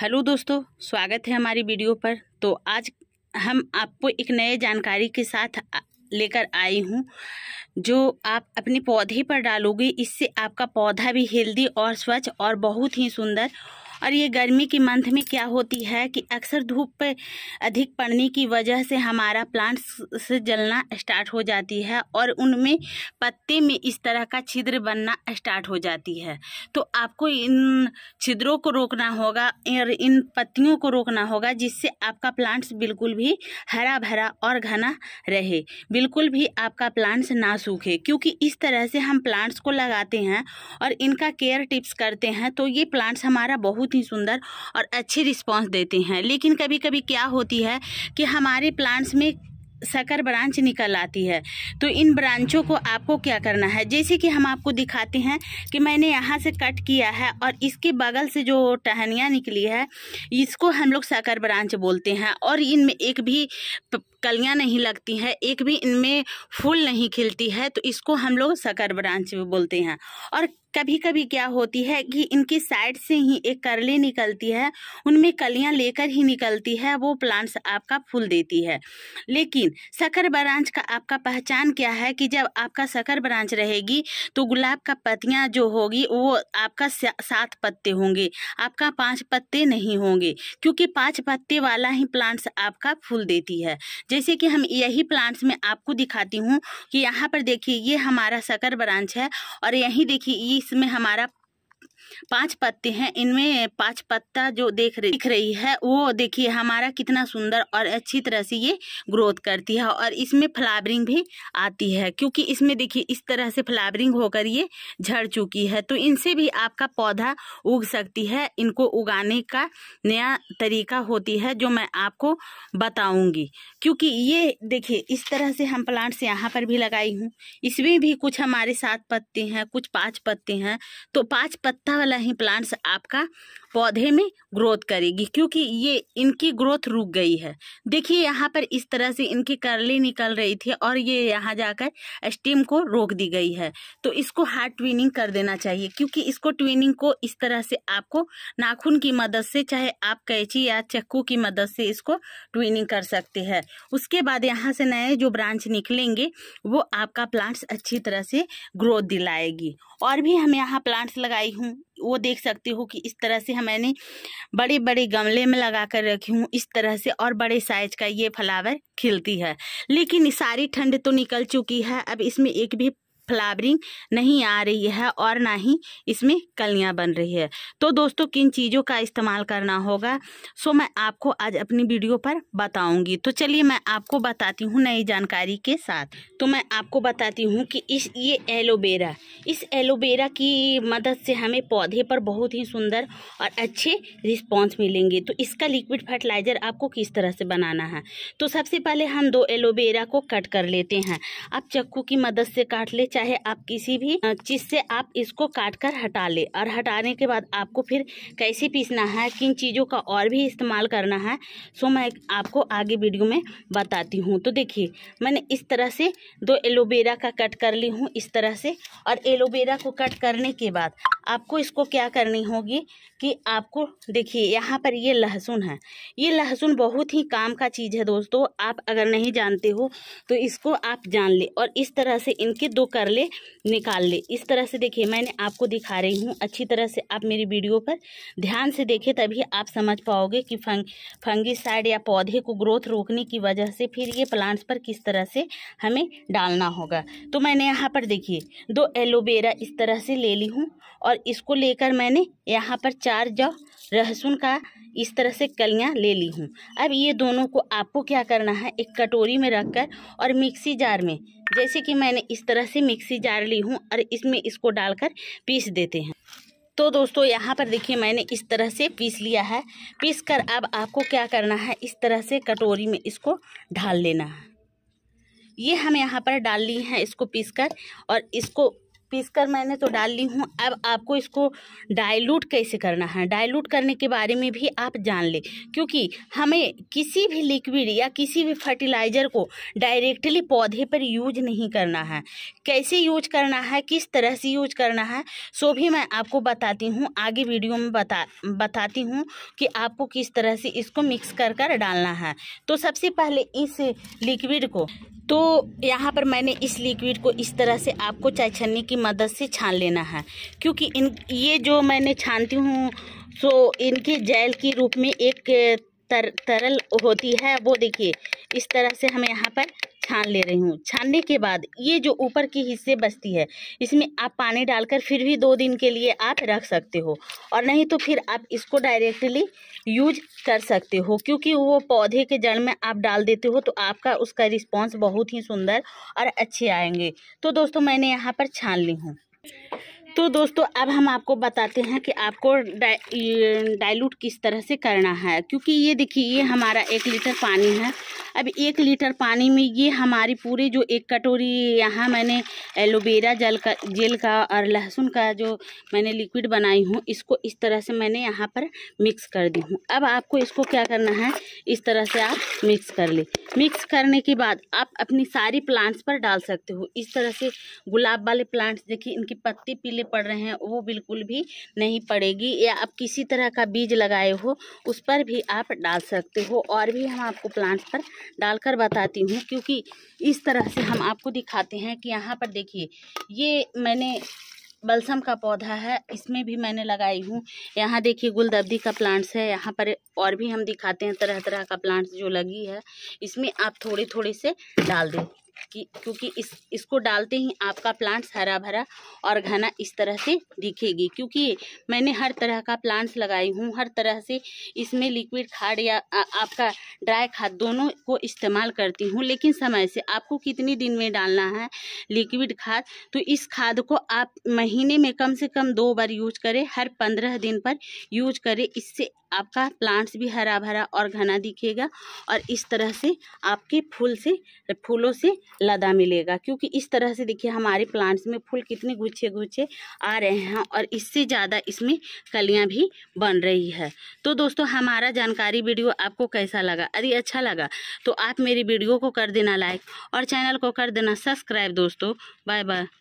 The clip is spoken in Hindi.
हेलो दोस्तों स्वागत है हमारी वीडियो पर तो आज हम आपको एक नए जानकारी के साथ लेकर आई हूँ जो आप अपने पौधे पर डालोगे इससे आपका पौधा भी हेल्दी और स्वच्छ और बहुत ही सुंदर और ये गर्मी के मंथ में क्या होती है कि अक्सर धूप अधिक पड़ने की वजह से हमारा प्लांट्स से जलना स्टार्ट हो जाती है और उनमें पत्ते में इस तरह का छिद्र बनना स्टार्ट हो जाती है तो आपको इन छिद्रों को रोकना होगा और इन पत्तियों को रोकना होगा जिससे आपका प्लांट्स बिल्कुल भी हरा भरा और घना रहे बिल्कुल भी आपका प्लांट्स ना सूखे क्योंकि इस तरह से हम प्लांट्स को लगाते हैं और इनका केयर टिप्स करते हैं तो ये प्लांट्स हमारा बहुत बहुत ही सुंदर और अच्छी रिस्पॉन्स देते हैं लेकिन कभी कभी क्या होती है कि हमारे प्लांट्स में शकर ब्रांच निकल आती है तो इन ब्रांचों को आपको क्या करना है जैसे कि हम आपको दिखाते हैं कि मैंने यहाँ से कट किया है और इसके बगल से जो टहनियाँ निकली है इसको हम लोग शकर ब्रांच बोलते हैं और इनमें एक भी कलियाँ नहीं लगती हैं एक भी इनमें फूल नहीं खिलती है तो इसको हम लोग शकर ब्रांच बोलते हैं और कभी कभी क्या होती है कि इनकी साइड से ही एक करली निकलती है उनमें कलियां लेकर ही निकलती है वो प्लांट्स आपका फूल देती है लेकिन सकर ब्रांच का आपका पहचान क्या है कि जब आपका सकर ब्रांच रहेगी तो गुलाब का पत्तियां जो होगी वो आपका सात पत्ते होंगे आपका पांच पत्ते नहीं होंगे क्योंकि पांच पत्ते वाला ही प्लांट्स आपका फूल देती है जैसे कि हम यही प्लांट्स में आपको दिखाती हूँ कि यहाँ पर देखिए ये हमारा सकर ब्रांच है और यहीं देखिए इसमें हमारा पांच पत्ते हैं इनमें पांच पत्ता जो देख रही दिख रही है वो देखिए हमारा कितना सुंदर और अच्छी तरह से ये ग्रोथ करती है और इसमें फ्लावरिंग भी आती है क्योंकि इसमें देखिए इस तरह से फ्लावरिंग होकर ये झड़ चुकी है तो इनसे भी आपका पौधा उग सकती है इनको उगाने का नया तरीका होती है जो मैं आपको बताऊंगी क्योंकि ये देखिए इस तरह से हम प्लांट्स यहाँ पर भी लगाई हूँ इसमें भी कुछ हमारे सात पत्ते हैं कुछ पाँच पत्ते हैं तो पाँच पत्ता वाला ही प्लांट्स आपका पौधे में ग्रोथ करेगी क्योंकि ये इनकी ग्रोथ रुक गई है देखिए यहाँ पर इस तरह से इनकी करली निकल रही थी और ये यहाँ जाकर स्टीम को रोक दी गई है तो इसको हार्ड ट्विनिंग कर देना चाहिए क्योंकि इसको ट्विनिंग को इस तरह से आपको नाखून की मदद से चाहे आप कैची या चक्कू की मदद से इसको ट्विनिंग कर सकते हैं उसके बाद यहाँ से नए जो ब्रांच निकलेंगे वो आपका प्लांट्स अच्छी तरह से ग्रोथ दिलाएगी और भी हम यहाँ प्लांट्स लगाई हूँ वो देख सकते हो कि इस तरह से मैंने बड़े बड़े गमले में लगा कर रखी हूँ इस तरह से और बड़े साइज का ये फ्लावर खिलती है लेकिन सारी ठंड तो निकल चुकी है अब इसमें एक भी फ्लावरिंग नहीं आ रही है और ना ही इसमें कलियाँ बन रही है तो दोस्तों किन चीज़ों का इस्तेमाल करना होगा सो मैं आपको आज अपनी वीडियो पर बताऊंगी तो चलिए मैं आपको बताती हूँ नई जानकारी के साथ तो मैं आपको बताती हूँ कि इस ये एलोवेरा इस एलोवेरा की मदद से हमें पौधे पर बहुत ही सुंदर और अच्छे रिस्पॉन्स मिलेंगे तो इसका लिक्विड फर्टिलाइज़र आपको किस तरह से बनाना है तो सबसे पहले हम दो एलोवेरा को कट कर लेते हैं आप चक्कू की मदद से काट ले चाहे आप किसी भी चीज से आप इसको काट कर हटा ले और हटाने के बाद आपको फिर कैसे पीसना है किन चीज़ों का और भी इस्तेमाल करना है सो मैं आपको आगे वीडियो में बताती हूँ तो देखिए मैंने इस तरह से दो एलोवेरा का कट कर ली हूँ इस तरह से और एलोवेरा को कट करने के बाद आपको इसको क्या करनी होगी कि आपको देखिए यहाँ पर ये लहसुन है ये लहसुन बहुत ही काम का चीज़ है दोस्तों आप अगर नहीं जानते हो तो इसको आप जान ले और इस तरह से इनके दो कर कर ले निकाल ले इस तरह से देखिए मैंने आपको दिखा रही हूँ अच्छी तरह से आप मेरी वीडियो पर ध्यान से देखें तभी आप समझ पाओगे कि फंग फंगीसाइड या पौधे को ग्रोथ रोकने की वजह से फिर ये प्लांट्स पर किस तरह से हमें डालना होगा तो मैंने यहाँ पर देखिए दो एलोवेरा इस तरह से ले ली हूँ और इसको लेकर मैंने यहाँ पर चार जौ लहसुन का इस तरह से कलियाँ ले ली हूँ अब ये दोनों को आपको क्या करना है एक कटोरी में रख कर और मिक्सी जार में जैसे कि मैंने इस तरह से मिक्सी जार ली हूँ और इसमें इसको डालकर पीस देते हैं तो दोस्तों यहाँ पर देखिए मैंने इस तरह से पीस लिया है पीस कर अब आपको क्या करना है इस तरह से कटोरी में इसको ढाल लेना है ये हम यहाँ पर डाल ली हैं इसको पीस कर और इसको पीस कर मैंने तो डाल ली हूँ अब आपको इसको डाइल्यूट कैसे करना है डाइल्यूट करने के बारे में भी आप जान लें क्योंकि हमें किसी भी लिक्विड या किसी भी फर्टिलाइज़र को डायरेक्टली पौधे पर यूज नहीं करना है कैसे यूज करना है किस तरह से यूज करना है सो भी मैं आपको बताती हूँ आगे वीडियो में बता बताती हूँ कि आपको किस तरह से इसको मिक्स कर कर डालना है तो सबसे पहले इस लिक्विड को तो यहाँ पर मैंने इस लिक्विड को इस तरह से आपको चाय छन्नी की मदद से छान लेना है क्योंकि इन ये जो मैंने छानती हूँ सो इनके जेल के रूप में एक तर, तरल होती है वो देखिए इस तरह से हम यहाँ पर छान ले रही हूँ छानने के बाद ये जो ऊपर की हिस्से बचती है इसमें आप पानी डालकर फिर भी दो दिन के लिए आप रख सकते हो और नहीं तो फिर आप इसको डायरेक्टली यूज कर सकते हो क्योंकि वो पौधे के जड़ में आप डाल देते हो तो आपका उसका रिस्पॉन्स बहुत ही सुंदर और अच्छे आएंगे तो दोस्तों मैंने यहाँ पर छान ली हूँ तो दोस्तों अब हम आपको बताते हैं कि आपको डाइल्यूट किस तरह से करना है क्योंकि ये देखिए ये हमारा एक लीटर पानी है अब एक लीटर पानी में ये हमारी पूरे जो एक कटोरी यहाँ मैंने एलोवेरा जल का जेल का और लहसुन का जो मैंने लिक्विड बनाई हूँ इसको इस तरह से मैंने यहाँ पर मिक्स कर दी हूँ अब आपको इसको क्या करना है इस तरह से आप मिक्स कर ले मिक्स करने के बाद आप अपनी सारी प्लांट्स पर डाल सकते हो इस तरह से गुलाब वाले प्लांट्स देखिए इनकी पत्ते पीले पड़ रहे हैं वो बिल्कुल भी नहीं पड़ेगी या आप किसी तरह का बीज लगाए हो उस पर भी आप डाल सकते हो और भी हम आपको प्लांट्स पर डालकर बताती हूँ क्योंकि इस तरह से हम आपको दिखाते हैं कि यहाँ पर देखिए ये मैंने बलसम का पौधा है इसमें भी मैंने लगाई हूँ यहाँ देखिए गुलदब्दी का प्लांट्स है यहाँ पर और भी हम दिखाते हैं तरह तरह का प्लांट्स जो लगी है इसमें आप थोड़े थोड़े से डाल दें कि क्योंकि इस इसको डालते ही आपका प्लांट्स हरा भरा और घना इस तरह से दिखेगी क्योंकि मैंने हर तरह का प्लांट्स लगाई हूँ हर तरह से इसमें लिक्विड खाद या आ, आपका ड्राई खाद दोनों को इस्तेमाल करती हूँ लेकिन समय से आपको कितने दिन में डालना है लिक्विड खाद तो इस खाद को आप महीने में कम से कम दो बार यूज करें हर पंद्रह दिन पर यूज करें इससे आपका प्लांट्स भी हरा भरा और घना दिखेगा और इस तरह से आपके फूल से फूलों से लदा मिलेगा क्योंकि इस तरह से देखिए हमारे प्लांट्स में फूल कितने गुच्छे गुच्छे आ रहे हैं और इससे ज़्यादा इसमें कलियां भी बन रही है तो दोस्तों हमारा जानकारी वीडियो आपको कैसा लगा यदि अच्छा लगा तो आप मेरी वीडियो को कर देना लाइक और चैनल को कर देना सब्सक्राइब दोस्तों बाय बाय